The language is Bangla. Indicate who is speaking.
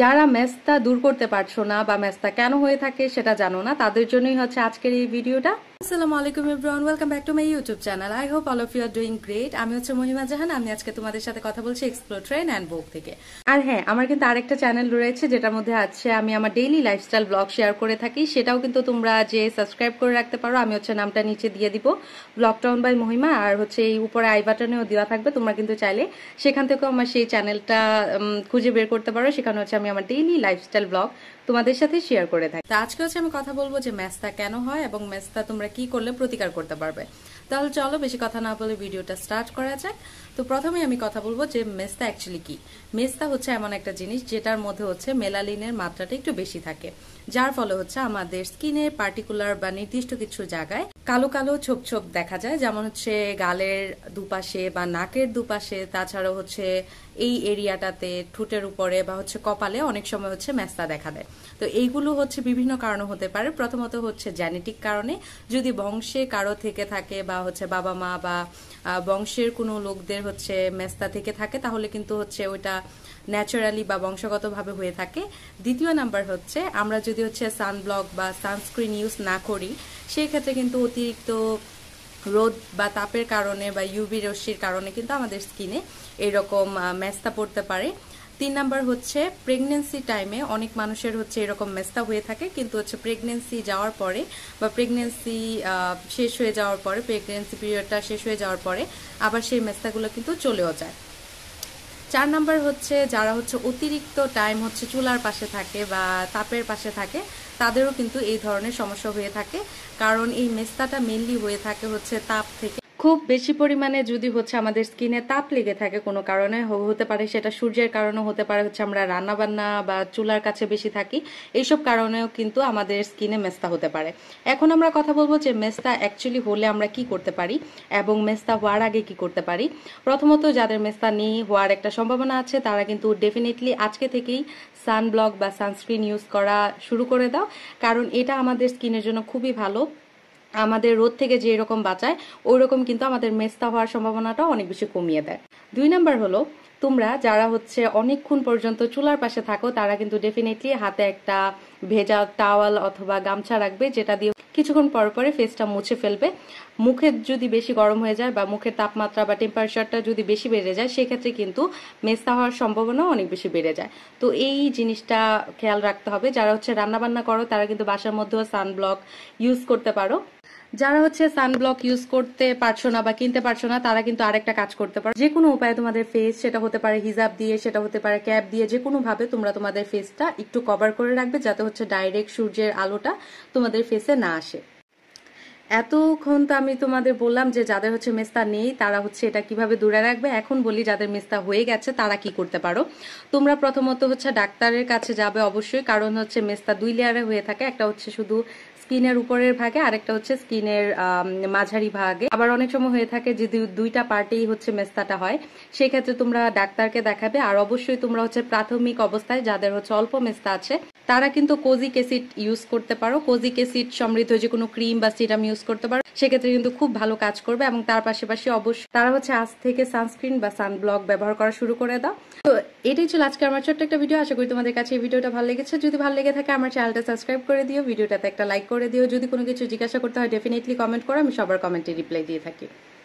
Speaker 1: যারা মেস্তা দূর করতে পারছো না বা মেস্তা কেন হয়ে থাকে সেটা জানো না তাদের জন্যই হচ্ছে আজকের এই ভিডিওটা আসসালামু আলাইকুম everyone welcome back to my YouTube channel I hope all of you are doing great আমি হচ্ছে মহিমা জাহান আমি আজকে তোমাদের সাথে কথা বলছি এক্সপ্লোর ট্রেন অ্যান্ড বুক থেকে আর হ্যাঁ আমার কিন্তু আরেকটা চ্যানেল রয়েছে যেটার মধ্যে আছে আমি আমার ডেইলি লাইফস্টাইল ব্লগ শেয়ার করে থাকি সেটাও কিন্তু তোমরা যে সাবস্ক্রাইব করে রাখতে পারো আমি হচ্ছে নামটা নিচে দিয়ে দিব ব্লগ টাউন বাই মহিমা আর হচ্ছে এই উপরে আই বাটনেও দেওয়া থাকবে তোমরা কিন্তু চাইলে সেখান থেকেও আমার সেই চ্যানেলটা খুঁজে বের করতে পারো সেখানে হচ্ছে আমি আমার ডেইলি লাইফস্টাইল ব্লগ তোমাদের সাথে শেয়ার করে থাকি তো আজকে হচ্ছে আমি কথা বলবো যে ম্যাস্তা কেন হয় এবং ম্যাস্তা তোমরা কি করলে প্রতিকার করতে পারবে তাহলে চলো বেশি কথা না বলে ভিডিওটা স্টার্ট করা যাক তো প্রথমে আমি কথা বলবো যে মেস্তা অ্যাকচুয়ালি কি মেস্তা হচ্ছে এমন একটা জিনিস যেটার মধ্যে হচ্ছে মেলালিনের মাত্রাটা একটু বেশি থাকে যার ফলে হচ্ছে আমাদের স্কিনে পার্টিকুলার বা নির্দিষ্ট কিছু জায়গায় কালো কালো ছোপ ছোপ দেখা যায় যেমন হচ্ছে গালের দুপাশে বা নাকের দুপাশে তাছাড়া হচ্ছে এই এরিয়াটাতে ঠোঁটের উপরে বা হচ্ছে কপালে অনেক সময় হচ্ছে ম্যাস্তা দেখা দেয় তো এইগুলো হচ্ছে বিভিন্ন কারণে হতে পারে প্রথমত হচ্ছে জেনেটিক কারণে যদি বংশে কারো থেকে থাকে বা হচ্ছে বাবা মা বা বংশের কোনো লোকদের হচ্ছে ম্যাস্তা থেকে থাকে তাহলে কিন্তু হচ্ছে ওইটা ন্যাচারালি বা বংশগতভাবে হয়ে থাকে দ্বিতীয় নাম্বার হচ্ছে আমরা যদি হচ্ছে সানব্লক বা সানস্ক্রিন ইউজ না করি সেই ক্ষেত্রে কিন্তু অতিরিক্ত রোদ বা তাপের কারণে বা ইউভি রশ্মির কারণে কিন্তু আমাদের স্কিনে এরকম ম্যাস্তা পড়তে পারে তিন নাম্বার হচ্ছে প্রেগনেন্সি টাইমে অনেক মানুষের হচ্ছে এরকম মেস্তা হয়ে থাকে কিন্তু হচ্ছে প্রেগনেন্সি যাওয়ার পরে বা প্রেগনেন্সি শেষ হয়ে যাওয়ার পরে প্রেগনেন্সি পিরিয়ডটা শেষ হয়ে যাওয়ার পরে আবার সেই মেস্তাগুলো কিন্তু চলেও যায় চার নাম্বার হচ্ছে যারা হচ্ছে অতিরিক্ত টাইম হচ্ছে চুলার পাশে থাকে বা তাপের পাশে থাকে তাদেরও কিন্তু এই ধরনের সমস্যা হয়ে থাকে কারণ এই মেস্তাটা মেনলি হয়ে থাকে হচ্ছে তাপ থেকে খুব বেশি পরিমাণে যদি হচ্ছে আমাদের স্কিনে তাপ লেগে থাকে কোনো কারণে হতে পারে সেটা সূর্যের কারণে হতে পারে হচ্ছে আমরা রান্নাবান্না বা চুলার কাছে বেশি থাকি এইসব কারণেও কিন্তু আমাদের স্কিনে মেস্তা হতে পারে এখন আমরা কথা বলবো যে মেস্তা অ্যাকচুয়ালি হলে আমরা কি করতে পারি এবং মেস্তা হওয়ার আগে কি করতে পারি প্রথমত যাদের মেস্তা নেই হওয়ার একটা সম্ভাবনা আছে তারা কিন্তু ডেফিনেটলি আজকে থেকেই সানব্লক বা সানস্ক্রিন ইউজ করা শুরু করে দাও কারণ এটা আমাদের স্কিনের জন্য খুবই ভালো আমাদের রোদ থেকে যে রকম বাঁচায় ওই রকম কিন্তু আমাদের মেস্তা হওয়ার সম্ভাবনাটা অনেক বেশি কমিয়ে দেয় দুই নাম্বার হলো তোমরা যারা হচ্ছে অনেকক্ষণ পর্যন্ত চুলার পাশে থাকো তারা কিন্তু ডেফিনেটলি হাতে একটা ভেজা টাওয়াল অথবা গামছা রাখবে যেটা দিয়ে কিছুক্ষণ পর পরে ফেসটা মুছে ফেলবে মুখের যদি বেশি গরম হয়ে যায় বা মুখের তাপমাত্রা বা টেম্পারেচারটা যদি বেশি বেড়ে যায় সেক্ষেত্রে কিন্তু মেস্তা হওয়ার সম্ভাবনা অনেক বেশি বেড়ে যায় তো এই জিনিসটা খেয়াল রাখতে হবে যারা হচ্ছে রান্নাবান্না করো তারা কিন্তু বাসার মধ্যেও সানব্লক ইউজ করতে পারো যারা হচ্ছে সানব্লক ইউজ করতে পারছো না বা কিনতে পারছো না তারা কিন্তু আরেকটা কাজ করতে পারো যে কোনো উপায়ে তোমাদের ফেস সেটা হতে পারে হিজাব দিয়ে সেটা হতে পারে ক্যাপ দিয়ে যে ভাবে তোমরা তোমাদের ফেসটা একটু কভার করে রাখবে যাতে হচ্ছে ডাইরেক্ট সূর্যের আলোটা তোমাদের ফেসে না আসে এতক্ষণ তো আমি তোমাদের বললাম যে যাদের হচ্ছে মেস্তা নেই তারা হচ্ছে এটা কিভাবে দূরে রাখবে এখন বলি যাদের মেস্তা হয়ে গেছে তারা কি করতে পারো তোমরা প্রথমত হচ্ছে ডাক্তারের কাছে যাবে অবশ্যই কারণ হচ্ছে মেস্তা দুই লেয়ারে হয়ে থাকে একটা হচ্ছে শুধু স্কিনের উপরের ভাগে আরেকটা হচ্ছে স্কিনের মাঝারি ভাগে আবার অনেক সময় হয়ে থাকে যে দুইটা পার্টেই হচ্ছে মেস্তাটা হয় সেক্ষেত্রে তোমরা ডাক্তারকে দেখাবে আর অবশ্যই তোমরা হচ্ছে প্রাথমিক অবস্থায় যাদের হচ্ছে অল্প মেস্তা আছে তারা কিন্তু কোজিক অ্যাসিড ইউজ করতে পারো কোজিক অ্যাসিড সমৃদ্ধ যে কোনো ক্রিম বা সিরাম ইউজ করতে পারো সেক্ষেত্রে কিন্তু খুব ভালো কাজ করবে এবং তার পাশাপাশি অবশ্যই তারা হচ্ছে আজ থেকে সানস্ক্রিন বা সানব্লক ব্যবহার করা শুরু করে দাও তো এটাই ছিল আজকে আমার ছোট্ট একটা ভিডিও আশা করি তোমাদের কাছে এই ভিডিওটা ভালো লেগেছে যদি ভালো লেগে থাকে আমার চ্যানেলটা সাবস্ক্রাইব করে দিও ভিডিওটাতে একটা লাইক করে দিও যদি কোনো কিছু জিজ্ঞাসা করতে হয় ডেফিনেটলি কমেন্ট করো আমি সবার কমেন্টে রিপ্লাই দিয়ে থাকি